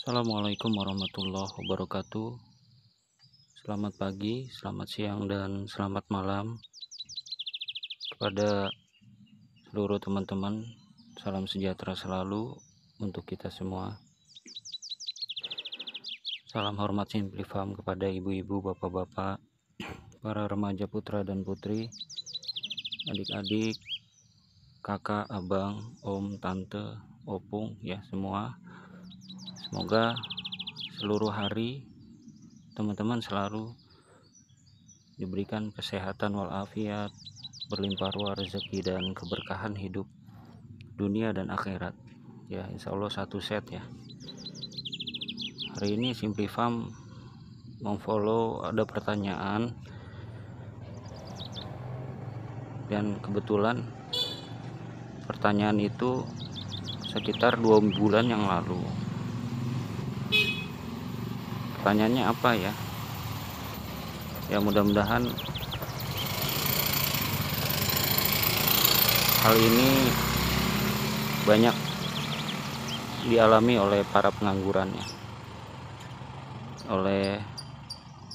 Assalamualaikum warahmatullahi wabarakatuh Selamat pagi, selamat siang, dan selamat malam Kepada seluruh teman-teman Salam sejahtera selalu untuk kita semua Salam hormat simplifam kepada ibu-ibu, bapak-bapak Para remaja putra dan putri Adik-adik, kakak, abang, om, tante, opung, ya semua semoga seluruh hari teman-teman selalu diberikan kesehatan walafiat berlimpah ruah rezeki dan keberkahan hidup dunia dan akhirat ya insya Allah satu set ya hari ini Simply Farm memfollow ada pertanyaan dan kebetulan pertanyaan itu sekitar dua bulan yang lalu pertanyaannya apa ya ya mudah-mudahan hal ini banyak dialami oleh para penganggurannya oleh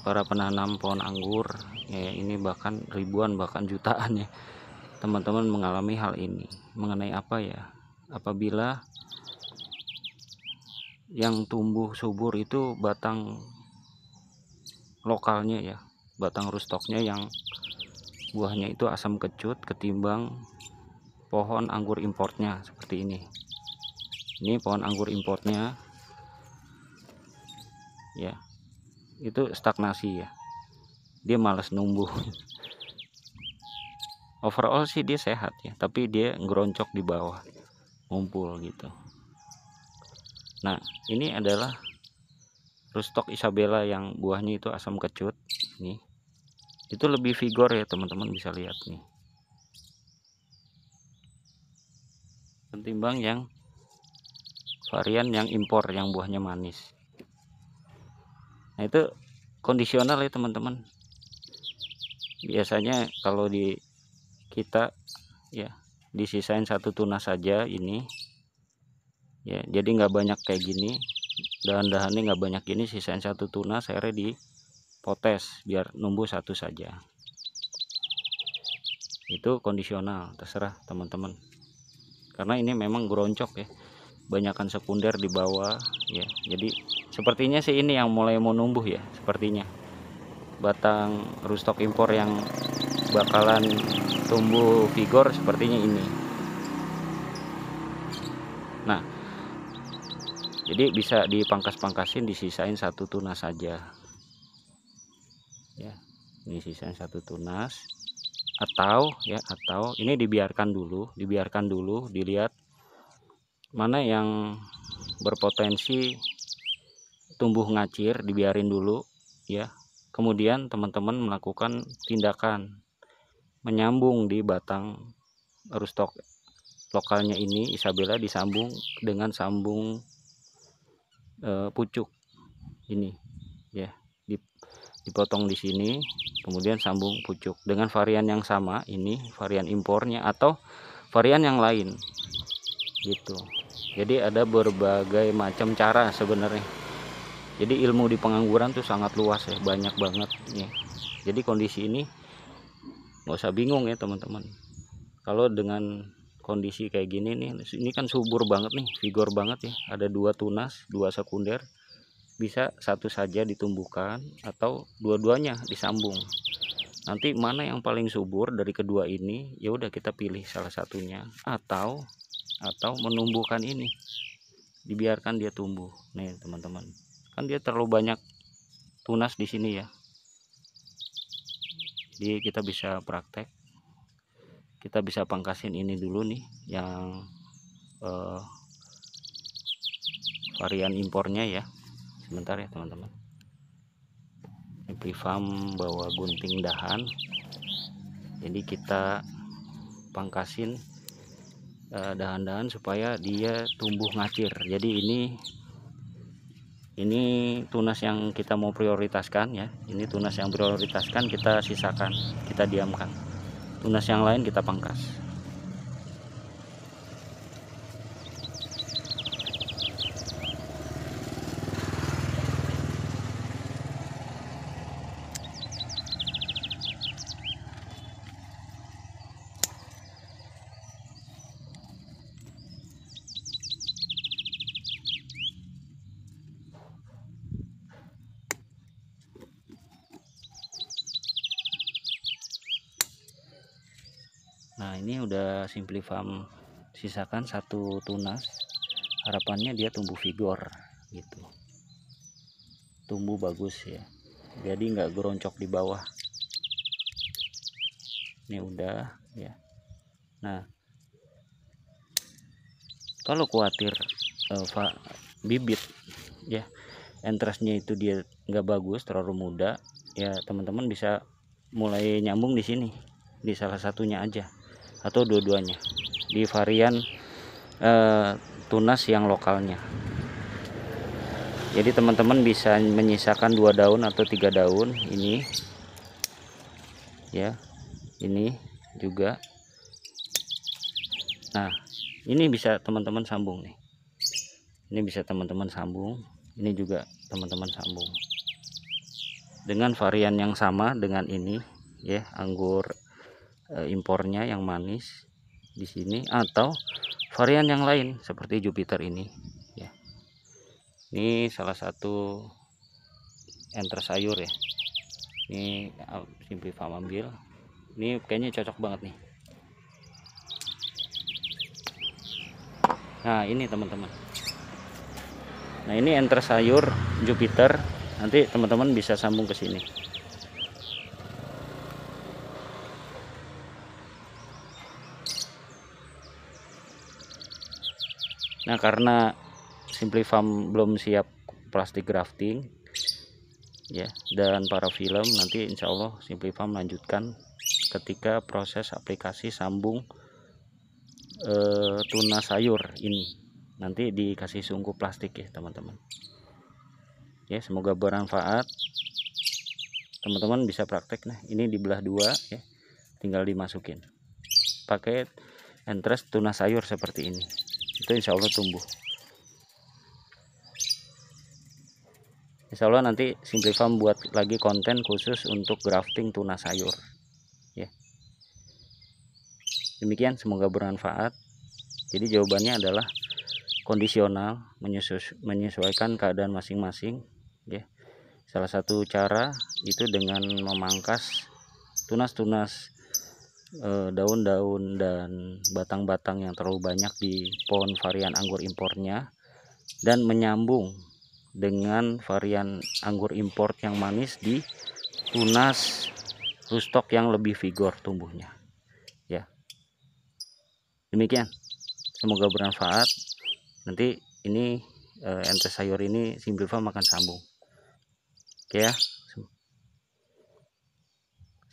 para penanam pohon anggur ya ini bahkan ribuan bahkan jutaan ya teman-teman mengalami hal ini mengenai apa ya apabila yang tumbuh subur itu batang lokalnya ya batang rustoknya yang buahnya itu asam kecut ketimbang pohon anggur importnya seperti ini ini pohon anggur importnya ya itu stagnasi ya dia males numbuh overall sih dia sehat ya tapi dia ngeroncok di bawah ngumpul gitu Nah, ini adalah rustok Isabella yang buahnya itu asam kecut. Ini itu lebih vigor ya teman-teman bisa lihat nih. Ketimbang yang varian yang impor yang buahnya manis. Nah itu kondisional ya teman-teman. Biasanya kalau di kita ya disisain satu tunas saja ini ya jadi nggak banyak kayak gini dahan-dahannya nggak banyak gini sisain satu tuna saya di potes biar numbuh satu saja itu kondisional terserah teman-teman karena ini memang geroncok ya banyakkan sekunder di bawah ya jadi sepertinya sih ini yang mulai mau numbuh ya sepertinya batang rustok impor yang bakalan tumbuh vigor sepertinya ini jadi bisa dipangkas-pangkasin disisain satu tunas saja ya ini sisain satu tunas atau ya atau ini dibiarkan dulu dibiarkan dulu dilihat mana yang berpotensi tumbuh ngacir dibiarin dulu ya kemudian teman-teman melakukan tindakan menyambung di batang rustok lokalnya ini Isabella disambung dengan sambung e, pucuk ini ya dipotong di sini kemudian sambung pucuk dengan varian yang sama ini varian impornya atau varian yang lain gitu jadi ada berbagai macam cara sebenarnya jadi ilmu di pengangguran tuh sangat luas ya banyak banget ya jadi kondisi ini nggak usah bingung ya teman-teman kalau dengan kondisi kayak gini nih ini kan subur banget nih vigor banget ya ada dua tunas dua sekunder bisa satu saja ditumbuhkan atau dua-duanya disambung nanti mana yang paling subur dari kedua ini ya udah kita pilih salah satunya atau atau menumbuhkan ini dibiarkan dia tumbuh nih teman-teman kan dia terlalu banyak tunas di sini ya jadi kita bisa praktek kita bisa pangkasin ini dulu nih yang eh, varian impornya ya sebentar ya teman-teman Prifarm bawa gunting dahan jadi kita pangkasin eh, dahan-dahan eh, supaya dia tumbuh ngacir jadi ini ini tunas yang kita mau prioritaskan ya ini tunas yang prioritaskan kita sisakan kita diamkan tunas yang lain kita pangkas ini udah simplifam sisakan satu tunas harapannya dia tumbuh vigor gitu tumbuh bagus ya jadi nggak geroncok di bawah ini udah ya nah kalau khawatir uh, bibit ya entresnya itu dia nggak bagus terlalu muda ya teman-teman bisa mulai nyambung di sini di salah satunya aja atau dua-duanya di varian eh, tunas yang lokalnya jadi teman-teman bisa menyisakan dua daun atau tiga daun ini ya ini juga nah ini bisa teman-teman sambung nih ini bisa teman-teman sambung ini juga teman-teman sambung dengan varian yang sama dengan ini ya anggur e, impornya yang manis di sini atau varian yang lain seperti Jupiter ini ya ini salah satu enter sayur ya ini eh, simplifam ambil ini kayaknya cocok banget nih nah ini teman-teman nah ini enter sayur Jupiter nanti teman-teman bisa sambung ke sini nah karena simplifam belum siap plastik grafting ya dan para film nanti insya Allah simplifam lanjutkan ketika proses aplikasi sambung e, tuna sayur ini nanti dikasih sungguh plastik ya teman-teman ya semoga bermanfaat teman-teman bisa praktek nah ini dibelah dua ya tinggal dimasukin pakai entres tuna sayur seperti ini itu insya Allah tumbuh insya Allah nanti Farm buat lagi konten khusus untuk grafting tuna sayur ya demikian semoga bermanfaat jadi jawabannya adalah kondisional menyesuaikan keadaan masing-masing ya salah satu cara itu dengan memangkas tunas-tunas Eh, daun-daun dan batang-batang yang terlalu banyak di pohon varian anggur impornya dan menyambung dengan varian anggur impor yang manis di tunas rustok yang lebih vigor tumbuhnya ya demikian semoga bermanfaat nanti ini eh, ente sayur ini simbilva makan sambung oke ya